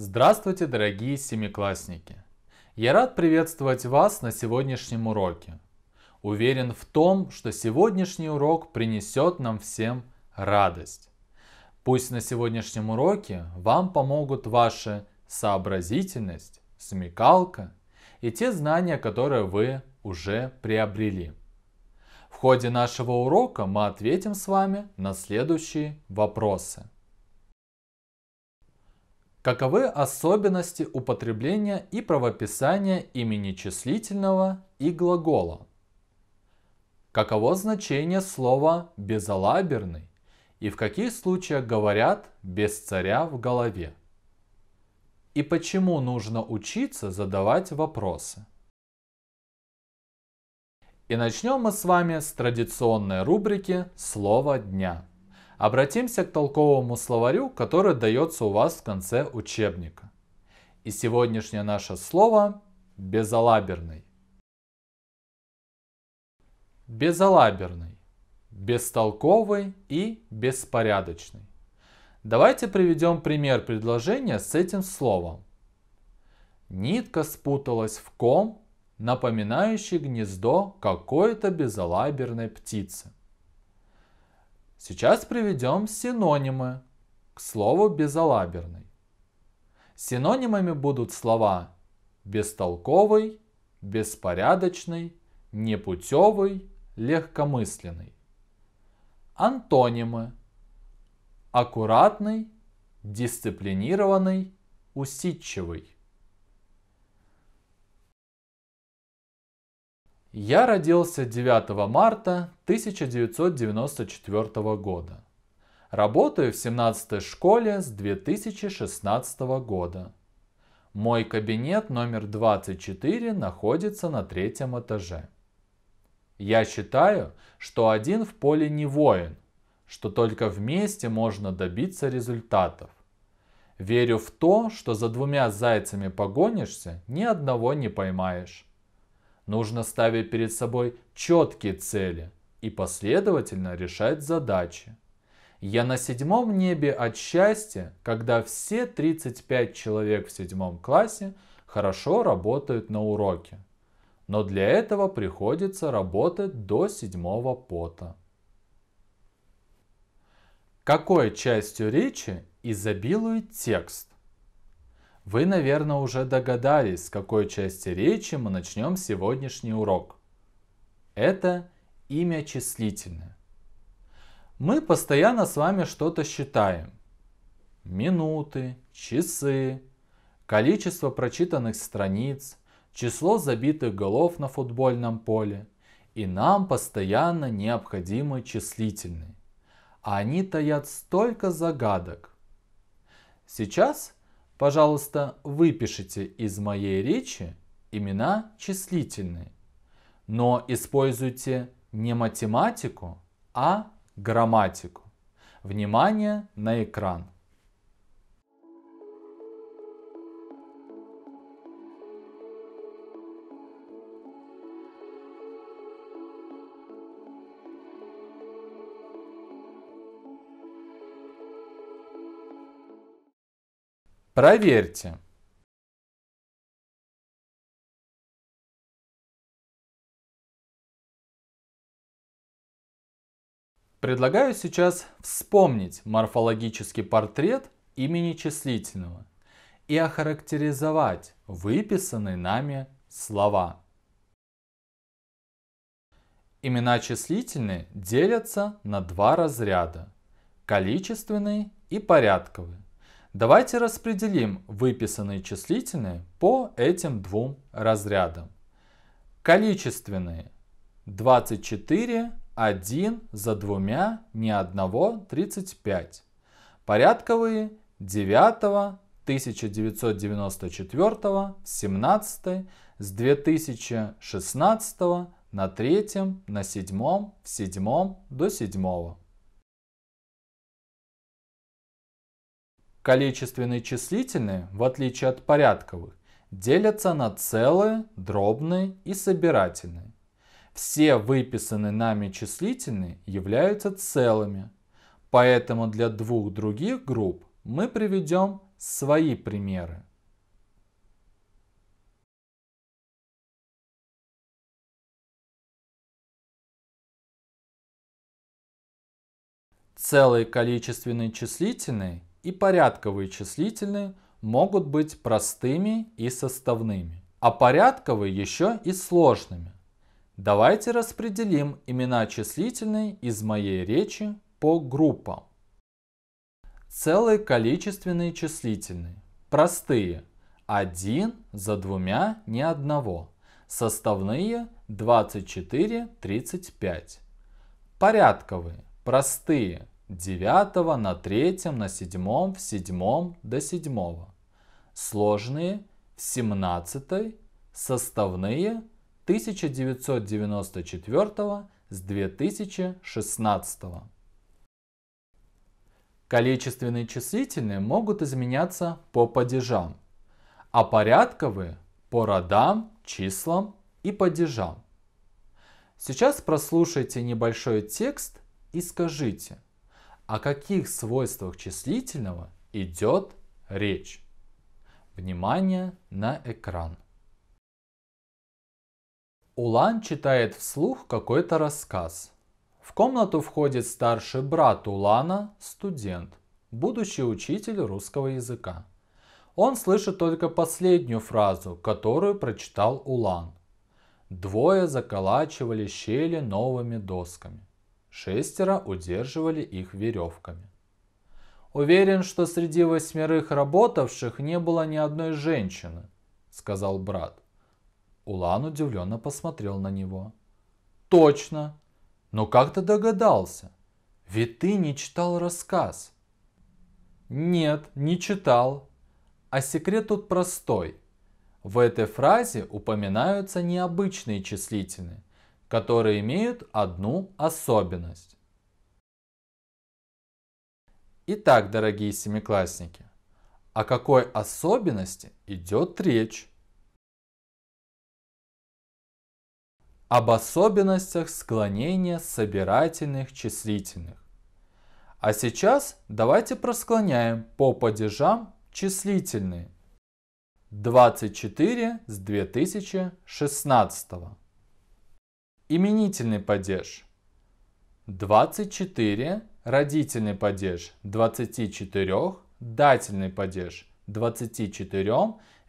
Здравствуйте, дорогие семиклассники! Я рад приветствовать вас на сегодняшнем уроке. Уверен в том, что сегодняшний урок принесет нам всем радость. Пусть на сегодняшнем уроке вам помогут ваши сообразительность, смекалка и те знания, которые вы уже приобрели. В ходе нашего урока мы ответим с вами на следующие вопросы – Каковы особенности употребления и правописания имени числительного и глагола? Каково значение слова «безалаберный» и в каких случаях говорят «без царя в голове»? И почему нужно учиться задавать вопросы? И начнем мы с вами с традиционной рубрики «Слово дня». Обратимся к толковому словарю, который дается у вас в конце учебника. И сегодняшнее наше слово – безалаберный. Безалаберный. Бестолковый и беспорядочный. Давайте приведем пример предложения с этим словом. Нитка спуталась в ком, напоминающий гнездо какой-то безалаберной птицы. Сейчас приведем синонимы к слову «безалаберный». Синонимами будут слова «бестолковый», «беспорядочный», «непутевый», «легкомысленный». Антонимы аккуратный, дисциплинированный, усидчивый. Я родился 9 марта 1994 года. Работаю в 17 школе с 2016 года. Мой кабинет номер 24 находится на третьем этаже. Я считаю, что один в поле не воин, что только вместе можно добиться результатов. Верю в то, что за двумя зайцами погонишься, ни одного не поймаешь. Нужно ставить перед собой четкие цели и последовательно решать задачи. Я на седьмом небе от счастья, когда все 35 человек в седьмом классе хорошо работают на уроке. Но для этого приходится работать до седьмого пота. Какой частью речи изобилует текст? Вы, наверное, уже догадались, с какой части речи мы начнем сегодняшний урок. Это имя числительное. Мы постоянно с вами что-то считаем. Минуты, часы, количество прочитанных страниц, число забитых голов на футбольном поле. И нам постоянно необходимы числительные. А они таят столько загадок. Сейчас Пожалуйста, выпишите из моей речи имена числительные, но используйте не математику, а грамматику. Внимание на экран. Проверьте. Предлагаю сейчас вспомнить морфологический портрет имени числительного и охарактеризовать выписанные нами слова. Имена числительные делятся на два разряда – количественные и порядковые. Давайте распределим выписанные числительные по этим двум разрядам. Количественные 24, 1 за двумя, ни одного, 35. Порядковые 9, 1994, 17, с 2016 на третьем, на седьмом, в седьмом до седьмого. Количественные числительные, в отличие от порядковых, делятся на целые, дробные и собирательные. Все выписанные нами числительные являются целыми, поэтому для двух других групп мы приведем свои примеры. Целые количественные числительные и порядковые числительные могут быть простыми и составными, а порядковые еще и сложными. Давайте распределим имена числительные из моей речи по группам. Целые количественные числительные, простые, один за двумя ни одного, составные 24-35. Порядковые, простые, девятого на третьем, на седьмом, в седьмом до седьмого. Сложные в семнадцатой, составные 1994 с 2016. Количественные числительные могут изменяться по падежам, а порядковые по родам, числам и падежам. Сейчас прослушайте небольшой текст и скажите – о каких свойствах числительного идет речь? Внимание на экран. Улан читает вслух какой-то рассказ. В комнату входит старший брат Улана, студент, будущий учитель русского языка. Он слышит только последнюю фразу, которую прочитал Улан. Двое заколачивали щели новыми досками. Шестеро удерживали их веревками. «Уверен, что среди восьмерых работавших не было ни одной женщины», — сказал брат. Улан удивленно посмотрел на него. «Точно! Но как ты догадался? Ведь ты не читал рассказ». «Нет, не читал. А секрет тут простой. В этой фразе упоминаются необычные числительные, которые имеют одну особенность. Итак, дорогие семиклассники, о какой особенности идет речь? Об особенностях склонения собирательных числительных. А сейчас давайте просклоняем по падежам числительные. 24 с 2016. Именительный падеж. 24 родительный падеж 24, дательный падеж 24,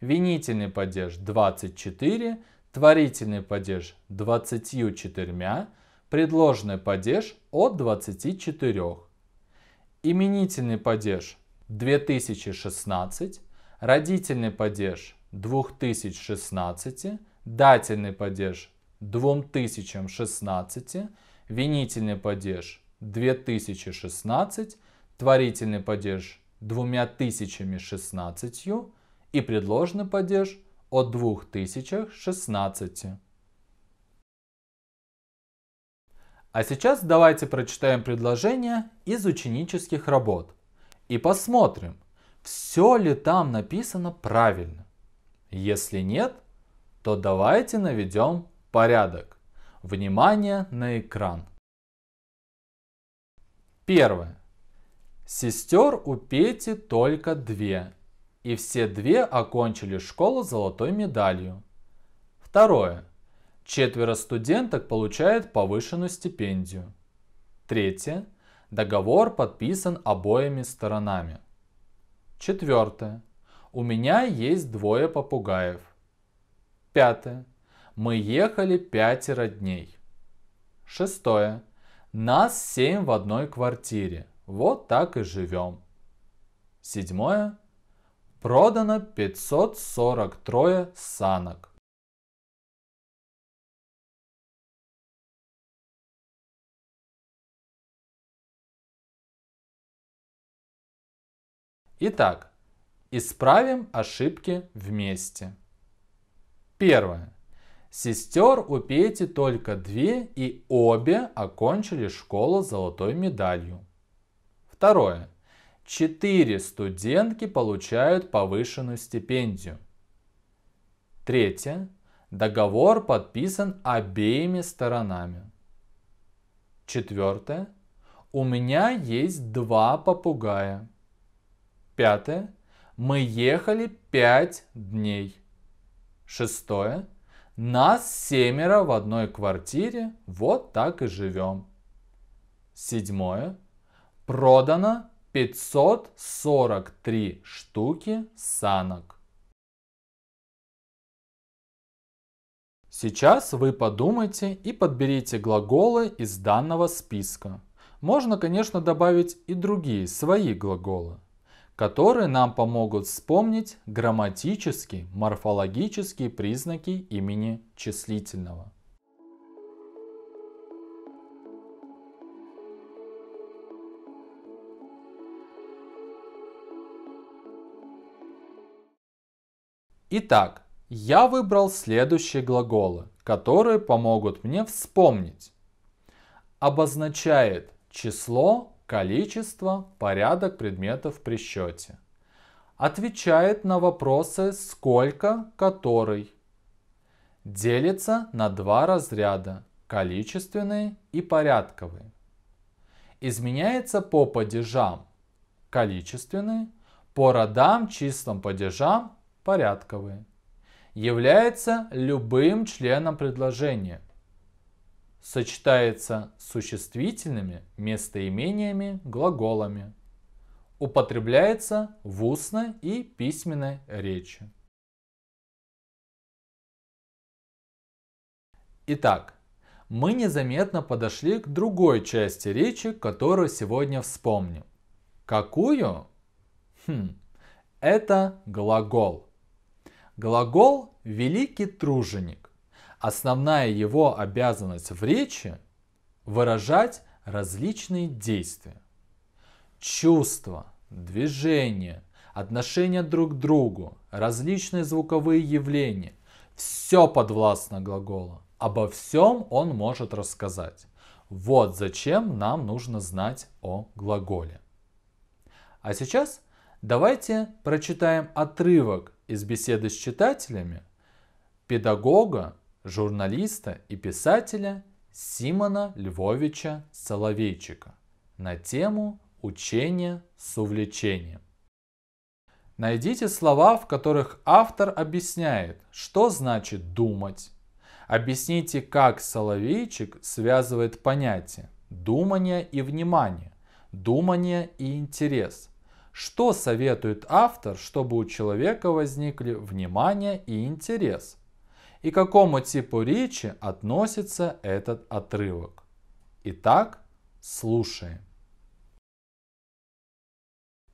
винительный падеж 24, творительный падеж 24, предложный падеж от 24. Именительный падеж 2016, родительный падеж 2016, дательный падеж 2016, винительный падеж 2016, творительный падеж 2016 и предложный падеж от 2016. А сейчас давайте прочитаем предложения из ученических работ и посмотрим, все ли там написано правильно. Если нет, то давайте наведем порядок. Внимание на экран. Первое. Сестер у Пети только две, и все две окончили школу золотой медалью. Второе. Четверо студенток получают повышенную стипендию. Третье. Договор подписан обоими сторонами. Четвертое. У меня есть двое попугаев. Пятое. Мы ехали пятеро дней. Шестое. Нас семь в одной квартире. Вот так и живем. Седьмое. Продано 543 санок. Итак, исправим ошибки вместе. Первое. Сестер у Пети только две, и обе окончили школу с золотой медалью. Второе. Четыре студентки получают повышенную стипендию. Третье. Договор подписан обеими сторонами. Четвертое. У меня есть два попугая. Пятое. Мы ехали пять дней. Шестое. Нас семеро в одной квартире, вот так и живем. Седьмое. Продано 543 штуки санок. Сейчас вы подумайте и подберите глаголы из данного списка. Можно, конечно, добавить и другие свои глаголы которые нам помогут вспомнить грамматические, морфологические признаки имени числительного. Итак, я выбрал следующие глаголы, которые помогут мне вспомнить. Обозначает число количество, порядок предметов при счете. Отвечает на вопросы «сколько», «который». Делится на два разряда – количественные и порядковые. Изменяется по падежам – количественные, по родам, числам, падежам – порядковые. Является любым членом предложения – сочетается с существительными, местоимениями, глаголами. Употребляется в устной и письменной речи. Итак, мы незаметно подошли к другой части речи, которую сегодня вспомним. Какую? Хм, это глагол. Глагол – великий труженик. Основная его обязанность в речи – выражать различные действия. Чувства, движения, отношения друг к другу, различные звуковые явления – все подвластно глаголу. Обо всем он может рассказать. Вот зачем нам нужно знать о глаголе. А сейчас давайте прочитаем отрывок из беседы с читателями педагога журналиста и писателя Симона Львовича Соловейчика на тему «Учение с увлечением». Найдите слова, в которых автор объясняет, что значит думать. Объясните, как Соловейчик связывает понятия думание и внимание, думание и интерес. Что советует автор, чтобы у человека возникли внимание и интерес? и к какому типу речи относится этот отрывок. Итак, слушаем.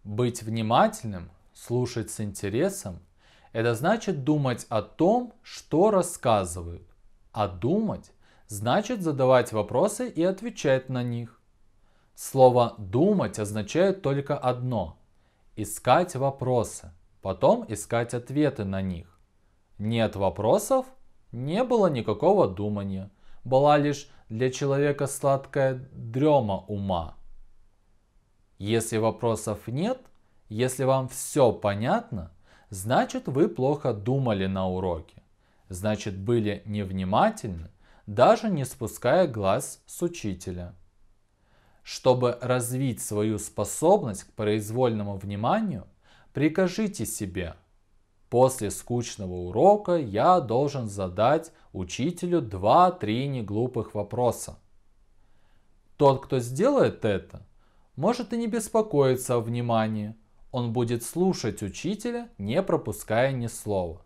Быть внимательным, слушать с интересом – это значит думать о том, что рассказывают. А думать – значит задавать вопросы и отвечать на них. Слово «думать» означает только одно – искать вопросы, потом искать ответы на них. Нет вопросов не было никакого думания, была лишь для человека сладкая дрема ума. Если вопросов нет, если вам все понятно, значит вы плохо думали на уроке, значит были невнимательны, даже не спуская глаз с учителя. Чтобы развить свою способность к произвольному вниманию, прикажите себе – После скучного урока я должен задать учителю 2-3 неглупых вопроса. Тот, кто сделает это, может и не беспокоиться о внимании. Он будет слушать учителя, не пропуская ни слова.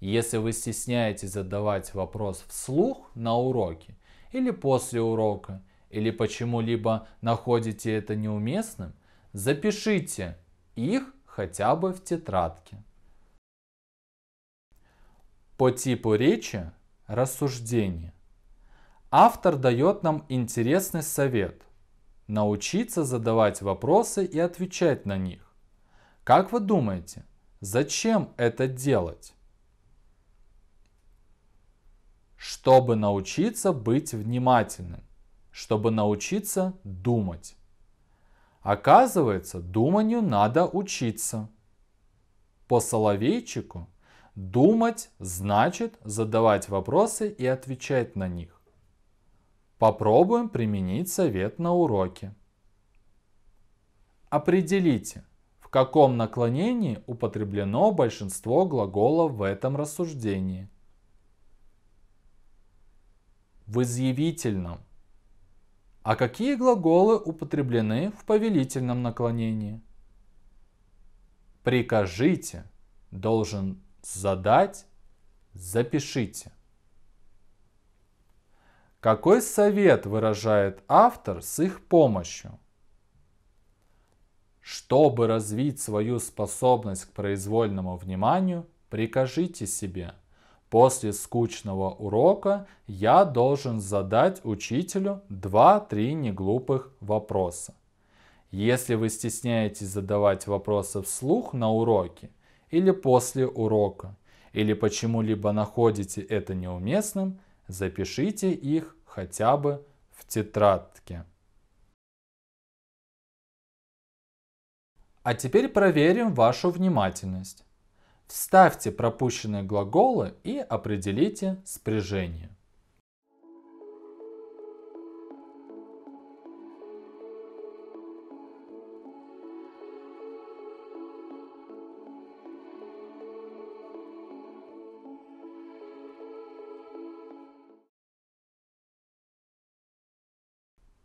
Если вы стесняетесь задавать вопрос вслух на уроке или после урока, или почему-либо находите это неуместным, запишите их хотя бы в тетрадке по типу речи – рассуждение. Автор дает нам интересный совет – научиться задавать вопросы и отвечать на них. Как вы думаете, зачем это делать? Чтобы научиться быть внимательным, чтобы научиться думать. Оказывается, думанию надо учиться. По соловейчику – Думать значит задавать вопросы и отвечать на них. Попробуем применить совет на уроке. Определите, в каком наклонении употреблено большинство глаголов в этом рассуждении. В изъявительном. А какие глаголы употреблены в повелительном наклонении? Прикажите должен задать, запишите. Какой совет выражает автор с их помощью? Чтобы развить свою способность к произвольному вниманию, прикажите себе – После скучного урока я должен задать учителю 2-3 неглупых вопроса. Если вы стесняетесь задавать вопросы вслух на уроке, или после урока, или почему-либо находите это неуместным, запишите их хотя бы в тетрадке. А теперь проверим вашу внимательность. Вставьте пропущенные глаголы и определите спряжение.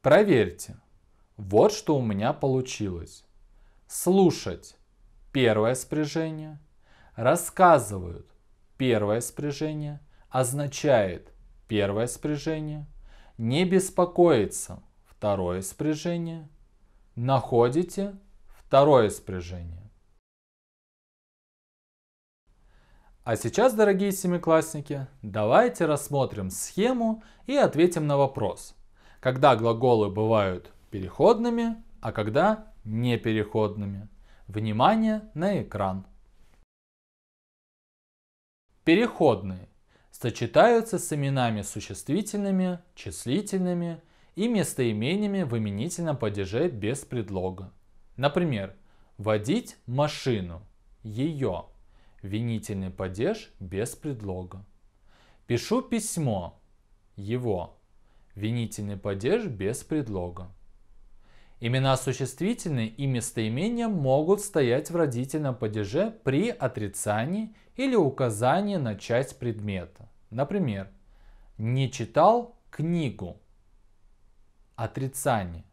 Проверьте. Вот что у меня получилось. Слушать – первое спряжение. Рассказывают – первое спряжение. Означает – первое спряжение. Не беспокоиться – второе спряжение. Находите – второе спряжение. А сейчас, дорогие семиклассники, давайте рассмотрим схему и ответим на вопрос – когда глаголы бывают переходными, а когда непереходными. Внимание на экран. Переходные сочетаются с именами существительными, числительными и местоимениями в именительном падеже без предлога. Например, водить машину, ее, винительный падеж без предлога. Пишу письмо, его, Винительный падеж без предлога. Имена существительные и местоимения могут стоять в родительном падеже при отрицании или указании на часть предмета. Например, «не читал книгу». Отрицание.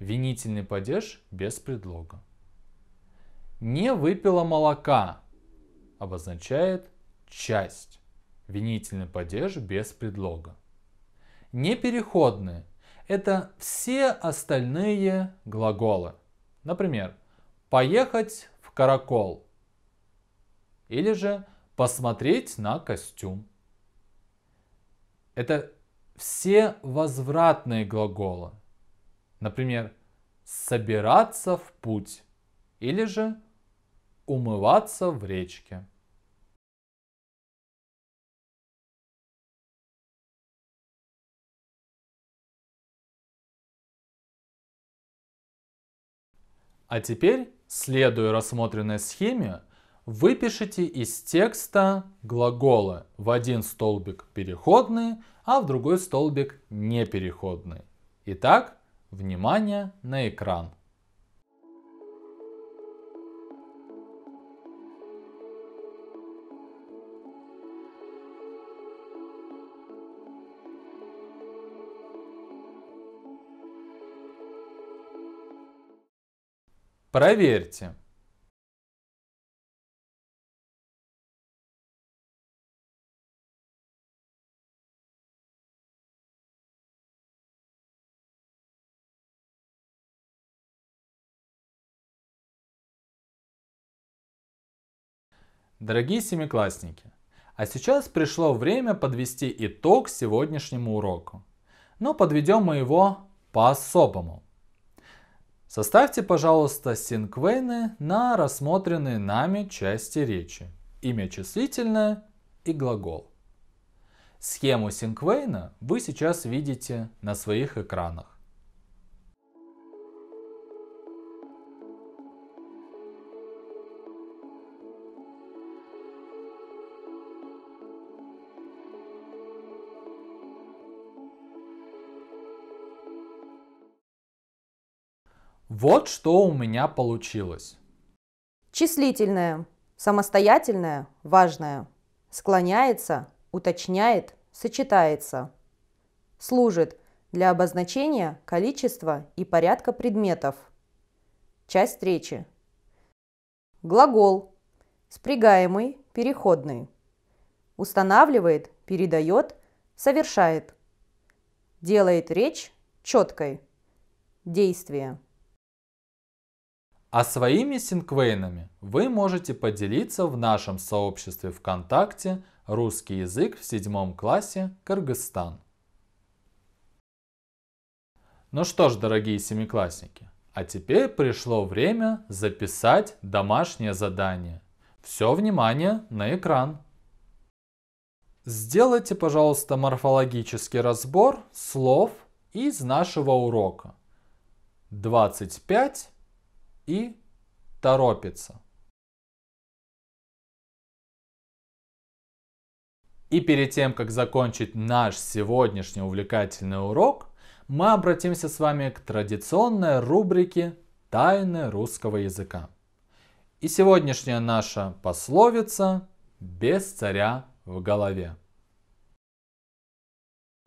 Винительный падеж без предлога. «Не выпила молока» обозначает часть. Винительный падеж без предлога. Непереходные – это все остальные глаголы. Например, «поехать в каракол» или же «посмотреть на костюм». Это все возвратные глаголы. Например, «собираться в путь» или же «умываться в речке». А теперь, следуя рассмотренной схеме, выпишите из текста глаголы в один столбик переходные, а в другой столбик непереходные. Итак, внимание на экран. Проверьте. Дорогие семиклассники, а сейчас пришло время подвести итог сегодняшнему уроку. Но подведем мы его по-особому. Составьте, пожалуйста, синквейны на рассмотренные нами части речи. Имя числительное и глагол. Схему синквейна вы сейчас видите на своих экранах. Вот что у меня получилось. Числительное, самостоятельное, важное. Склоняется, уточняет, сочетается. Служит для обозначения количества и порядка предметов. Часть речи. Глагол. Спрягаемый, переходный. Устанавливает, передает, совершает. Делает речь четкой. Действие. А своими синквейнами вы можете поделиться в нашем сообществе ВКонтакте «Русский язык в седьмом классе Кыргызстан». Ну что ж, дорогие семиклассники, а теперь пришло время записать домашнее задание. Все внимание на экран. Сделайте, пожалуйста, морфологический разбор слов из нашего урока 25 и торопится. И перед тем, как закончить наш сегодняшний увлекательный урок, мы обратимся с вами к традиционной рубрике «Тайны русского языка». И сегодняшняя наша пословица «Без царя в голове».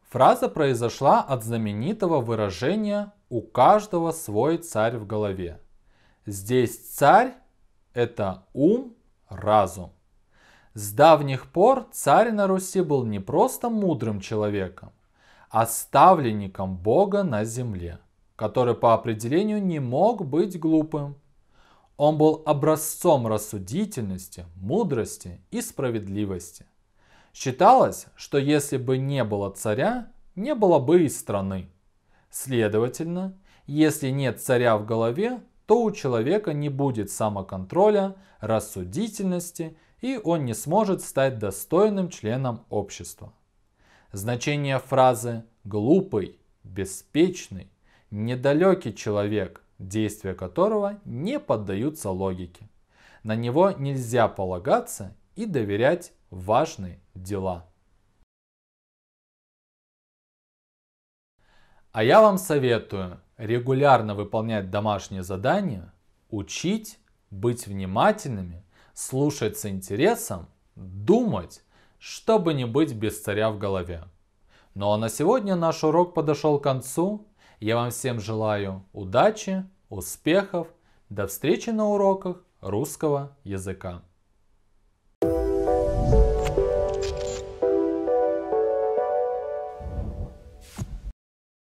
Фраза произошла от знаменитого выражения «у каждого свой царь в голове», Здесь царь – это ум, разум. С давних пор царь на Руси был не просто мудрым человеком, а ставленником Бога на земле, который по определению не мог быть глупым. Он был образцом рассудительности, мудрости и справедливости. Считалось, что если бы не было царя, не было бы и страны. Следовательно, если нет царя в голове, то у человека не будет самоконтроля, рассудительности, и он не сможет стать достойным членом общества. Значение фразы «глупый», «беспечный», «недалекий человек», действия которого не поддаются логике. На него нельзя полагаться и доверять важные дела. А я вам советую регулярно выполнять домашние задания, учить, быть внимательными, слушать с интересом, думать, чтобы не быть без царя в голове. Ну а на сегодня наш урок подошел к концу. Я вам всем желаю удачи, успехов. До встречи на уроках русского языка.